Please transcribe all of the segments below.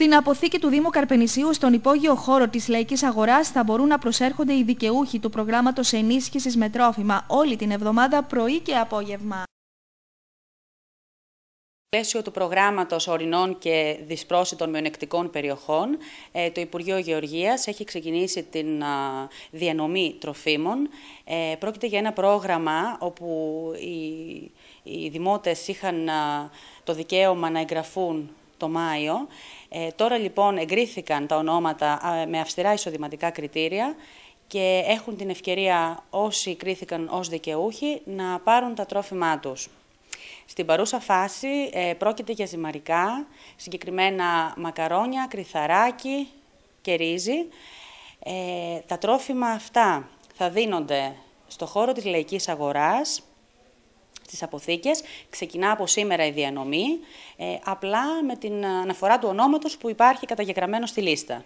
Στην αποθήκη του Δήμου Καρπενησίου, στον υπόγειο χώρο της λαϊκής αγοράς, θα μπορούν να προσέρχονται οι δικαιούχοι του προγράμματος ενίσχυσης με τρόφιμα όλη την εβδομάδα πρωί και απόγευμα. Στο πλαίσιο του προγράμματος ορεινών και δυσπρόσιτων μειονεκτικών περιοχών, ε, το Υπουργείο Γεωργίας έχει ξεκινήσει την διανομή τροφίμων. Ε, πρόκειται για ένα πρόγραμμα όπου οι, οι δημότες είχαν το δικαίωμα να εγγραφούν το Μάιο. Ε, τώρα λοιπόν εγκρίθηκαν τα ονόματα με αυστηρά εισοδηματικά κριτήρια και έχουν την ευκαιρία όσοι κρίθηκαν ως δικαιούχοι να πάρουν τα τρόφιμά τους. Στην παρούσα φάση ε, πρόκειται για ζυμαρικά, συγκεκριμένα μακαρόνια, κρυθαράκι και ρύζι. Ε, τα τρόφιμα αυτά θα δίνονται στο χώρο της λαϊκής αγοράς, στις αποθήκες. Ξεκινά από σήμερα η διανομή, ε, απλά με την αναφορά του ονόματος που υπάρχει καταγεγραμμένο στη λίστα.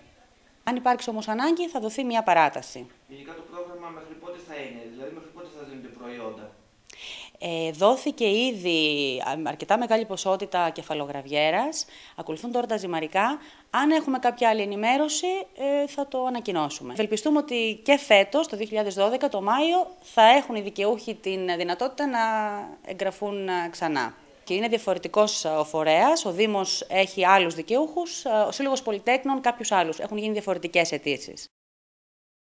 Αν υπάρξει όμως ανάγκη θα δοθεί μια παράταση. Γενικά το πρόγραμμα μέχρι πότε θα είναι, δηλαδή μέχρι πότε θα δίνονται προϊόντα. Ε, δόθηκε ήδη αρκετά μεγάλη ποσότητα κεφαλογραβιέρας, ακολουθούν τώρα τα ζυμαρικά. Αν έχουμε κάποια άλλη ενημέρωση ε, θα το ανακοινώσουμε. Ευελπιστούμε ότι και φέτος, το 2012, το Μάιο, θα έχουν οι δικαιούχοι την δυνατότητα να εγγραφούν ε, ξανά. Και είναι διαφορετικός ε, ο φορέας. Ο Δήμος έχει άλλους δικαιούχους, ο Σύλλογος Πολυτέκνων κάποιους άλλους. Έχουν γίνει διαφορετικές αιτήσεις.